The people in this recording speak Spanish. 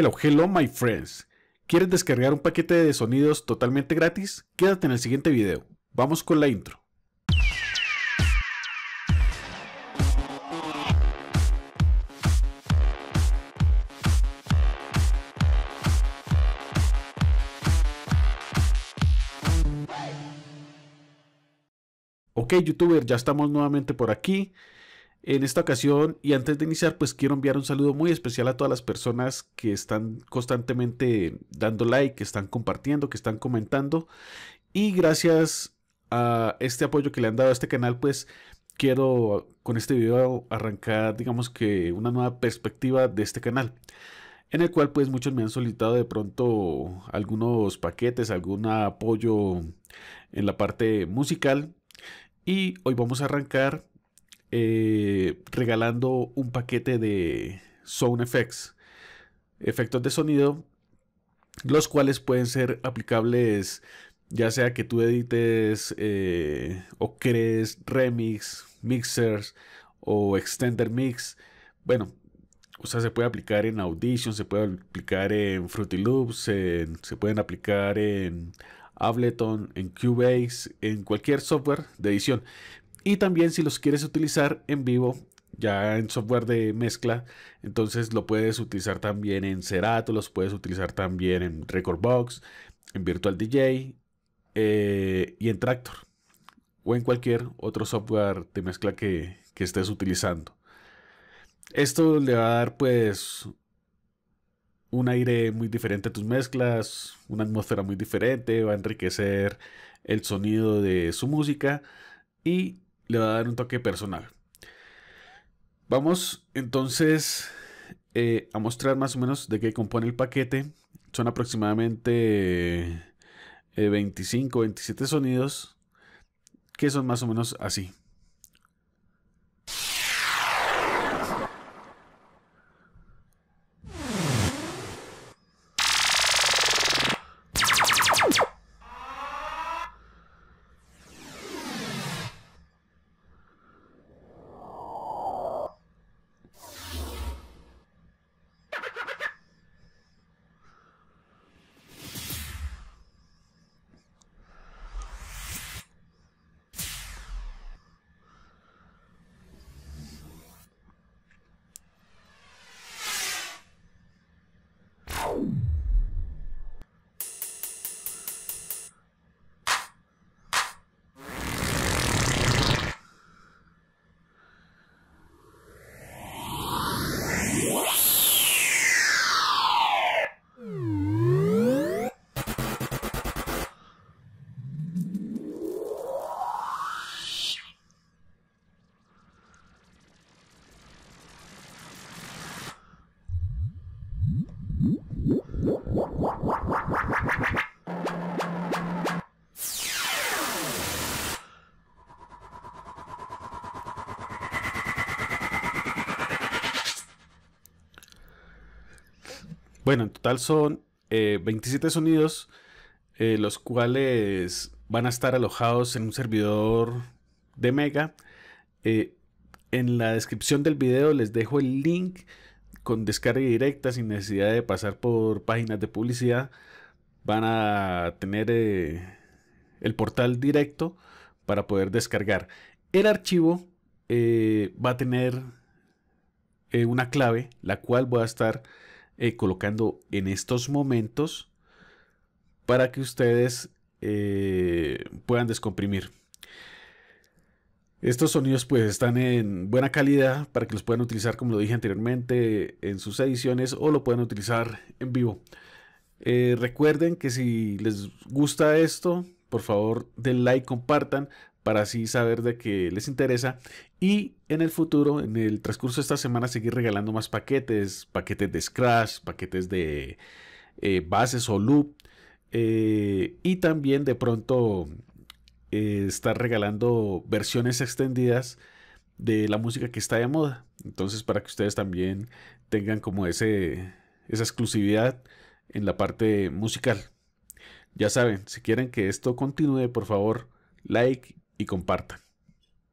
Hello, hello my friends. ¿Quieres descargar un paquete de sonidos totalmente gratis? Quédate en el siguiente video. Vamos con la intro. Ok, youtuber, ya estamos nuevamente por aquí. En esta ocasión y antes de iniciar, pues quiero enviar un saludo muy especial a todas las personas que están constantemente dando like, que están compartiendo, que están comentando. Y gracias a este apoyo que le han dado a este canal, pues quiero con este video arrancar, digamos que una nueva perspectiva de este canal. En el cual pues muchos me han solicitado de pronto algunos paquetes, algún apoyo en la parte musical. Y hoy vamos a arrancar eh, regalando un paquete de Sound Effects, efectos de sonido, los cuales pueden ser aplicables ya sea que tú edites eh, o crees remix, mixers o extender mix. Bueno, o sea, se puede aplicar en Audition, se puede aplicar en Fruity Loops, se pueden aplicar en Ableton, en Cubase, en cualquier software de edición. Y también si los quieres utilizar en vivo, ya en software de mezcla, entonces lo puedes utilizar también en Serato, los puedes utilizar también en Recordbox, en Virtual DJ eh, y en Tractor o en cualquier otro software de mezcla que, que estés utilizando. Esto le va a dar pues un aire muy diferente a tus mezclas, una atmósfera muy diferente, va a enriquecer el sonido de su música y le va a dar un toque personal. Vamos entonces eh, a mostrar más o menos de qué compone el paquete. Son aproximadamente 25, eh, 27 sonidos que son más o menos así. Bueno, en total son 27 eh, sonidos, eh, los cuales van a estar alojados en un servidor de Mega. Eh, en la descripción del video les dejo el link con descarga directa sin necesidad de pasar por páginas de publicidad. Van a tener el portal directo para poder descargar. El archivo va a tener una clave, la cual voy a estar eh, colocando en estos momentos para que ustedes eh, puedan descomprimir. Estos sonidos pues están en buena calidad para que los puedan utilizar como lo dije anteriormente en sus ediciones o lo puedan utilizar en vivo. Eh, recuerden que si les gusta esto, por favor den like, compartan para así saber de qué les interesa y en el futuro, en el transcurso de esta semana, seguir regalando más paquetes, paquetes de Scratch, paquetes de eh, bases o loop. Eh, y también de pronto eh, estar regalando versiones extendidas de la música que está de moda. Entonces, para que ustedes también tengan como ese, esa exclusividad en la parte musical. Ya saben, si quieren que esto continúe, por favor, like y compartan.